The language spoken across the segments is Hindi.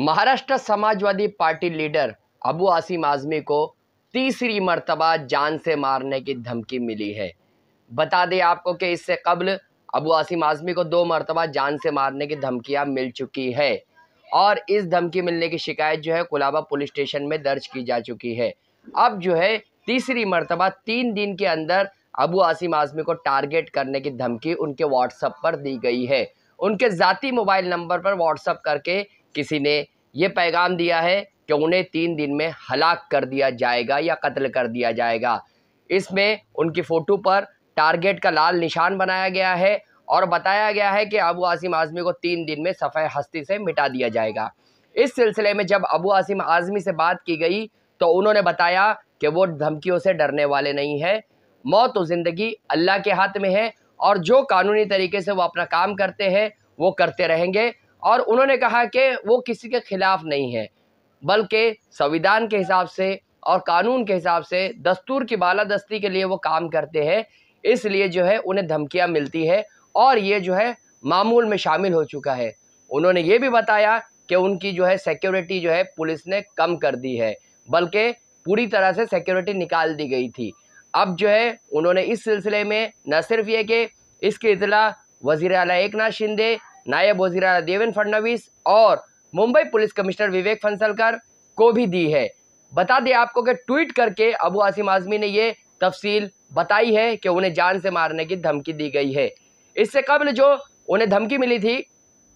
महाराष्ट्र समाजवादी पार्टी लीडर अबू आसिम आजमी को तीसरी मरतबा जान से मारने की धमकी मिली है बता दें आपको कि इससे कबल अबू आसिम आजमी को दो मरतबा जान से मारने की धमकियां मिल चुकी है और इस धमकी मिलने की शिकायत जो है कुलाबा पुलिस स्टेशन में दर्ज की जा चुकी है अब जो है तीसरी मरतबा तीन दिन के अंदर अबू आसिम आजमी को टारगेट करने की धमकी उनके व्हाट्सअप पर दी गई है उनके ज़ाती मोबाइल नंबर पर व्हाट्सअप करके किसी ने ये पैगाम दिया है कि उन्हें तीन दिन में हलाक कर दिया जाएगा या कत्ल कर दिया जाएगा इसमें उनकी फ़ोटो पर टारगेट का लाल निशान बनाया गया है और बताया गया है कि अबू आसिम आज़मी को तीन दिन में सफ़े हस्ती से मिटा दिया जाएगा इस सिलसिले में जब अबू आसिम आज़मी से बात की गई तो उन्होंने बताया कि वो धमकियों से डरने वाले नहीं हैं मौत और ज़िंदगी अल्लाह के हाथ में है और जो कानूनी तरीके से वो अपना काम करते हैं वो करते रहेंगे और उन्होंने कहा कि वो किसी के ख़िलाफ़ नहीं है बल्कि संविधान के हिसाब से और कानून के हिसाब से दस्तूर की बालादस्ती के लिए वो काम करते हैं इसलिए जो है उन्हें धमकियाँ मिलती है और ये जो है मामूल में शामिल हो चुका है उन्होंने ये भी बताया कि उनकी जो है सिक्योरिटी जो है पुलिस ने कम कर दी है बल्कि पूरी तरह से सिक्योरिटी निकाल दी गई थी अब जो है उन्होंने इस सिलसिले में न सिर्फ ये कि इसकी इतला वज़ी अला एक नाथ शिंदे नायब वजीर देवेंद्र फडणवीस और मुंबई पुलिस कमिश्नर विवेक फंसलकर को भी दी है बता दें आपको कि ट्वीट करके अबू आसिम आजमी ने ये तफसील बताई है कि उन्हें जान से मारने की धमकी दी गई है इससे कबल जो उन्हें धमकी मिली थी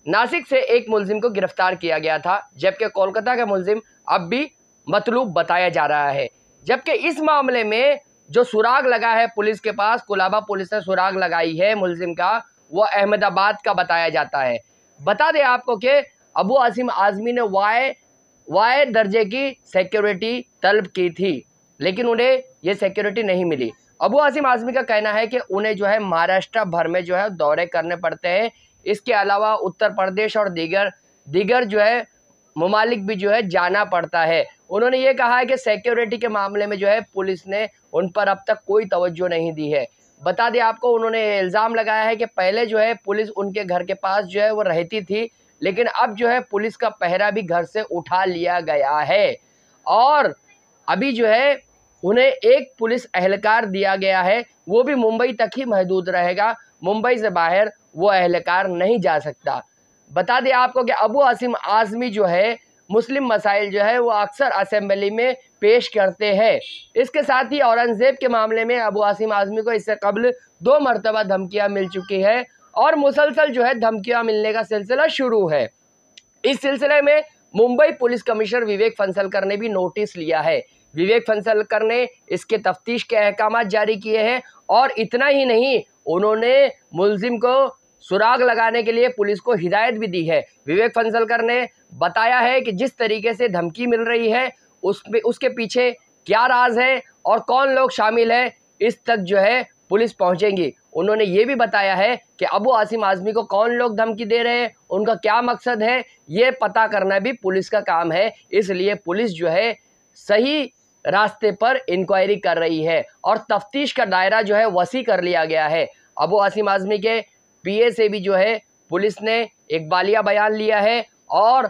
नासिक से एक मुलजिम को गिरफ्तार किया गया था जबकि कोलकाता का मुलजिम अब भी मतलूब बताया जा रहा है जबकि इस मामले में जो सुराग लगा है पुलिस के पास कोलाबा पुलिस ने सुराग लगाई है मुलजिम का वो अहमदाबाद का बताया जाता है बता दें आपको कि अबू आसिम आज़मी ने वाय वाय दर्जे की सिक्योरिटी तलब की थी लेकिन उन्हें ये सिक्योरिटी नहीं मिली अबू आसिम आज़मी का कहना है कि उन्हें जो है महाराष्ट्र भर में जो है दौरे करने पड़ते हैं इसके अलावा उत्तर प्रदेश और दीगर दीगर जो है ममालिक भी जो है जाना पड़ता है उन्होंने ये कहा है कि सिक्योरिटी के मामले में जो है पुलिस ने उन पर अब तक कोई तवज्जो नहीं दी है बता दें आपको उन्होंने इल्ज़ाम लगाया है कि पहले जो है पुलिस उनके घर के पास जो है वो रहती थी लेकिन अब जो है पुलिस का पहरा भी घर से उठा लिया गया है और अभी जो है उन्हें एक पुलिस अहलकार दिया गया है वो भी मुंबई तक ही महदूद रहेगा मुंबई से बाहर वो अहलकार नहीं जा सकता बता दें आपको कि अबू आसिम आज़मी जो है मुस्लिम मसाइल जो है वो अक्सर असम्बली में पेश करते हैं इसके साथ ही औरंगज़ेब के मामले में अबू आसिम आज़मी को इससे कबल दो मरतबा धमकियाँ मिल चुकी है और मुसलसल जो है धमकियाँ मिलने का सिलसिला शुरू है इस सिलसिले में मुंबई पुलिस कमिश्नर विवेक फंसलकर ने भी नोटिस लिया है विवेक फंसलकर ने इसके तफ्तीश के अहकाम जारी किए हैं और इतना ही नहीं उन्होंने मुलजिम को सुराग लगाने के लिए पुलिस को हिदायत भी दी है विवेक फंसलकर ने बताया है कि जिस तरीके से धमकी मिल रही है उसमें उसके पीछे क्या राज है और कौन लोग शामिल हैं इस तक जो है पुलिस पहुंचेगी उन्होंने ये भी बताया है कि अबू आसिम आजमी को कौन लोग धमकी दे रहे हैं उनका क्या मकसद है ये पता करना भी पुलिस का काम है इसलिए पुलिस जो है सही रास्ते पर इंक्वायरी कर रही है और तफ्तीश का दायरा जो है वसी कर लिया गया है अबू आसिम आजमी के पीए से भी जो है पुलिस ने एक बालिया बयान लिया है और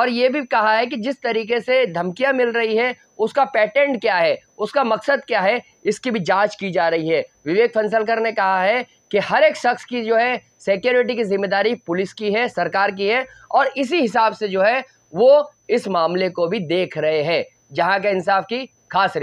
और ये भी कहा है कि जिस तरीके से धमकियां मिल रही है उसका पैटेंट क्या है उसका मकसद क्या है इसकी भी जांच की जा रही है विवेक फंसलकर ने कहा है कि हर एक शख्स की जो है सिक्योरिटी की जिम्मेदारी पुलिस की है सरकार की है और इसी हिसाब से जो है वो इस मामले को भी देख रहे हैं जहां के इंसाफ की खास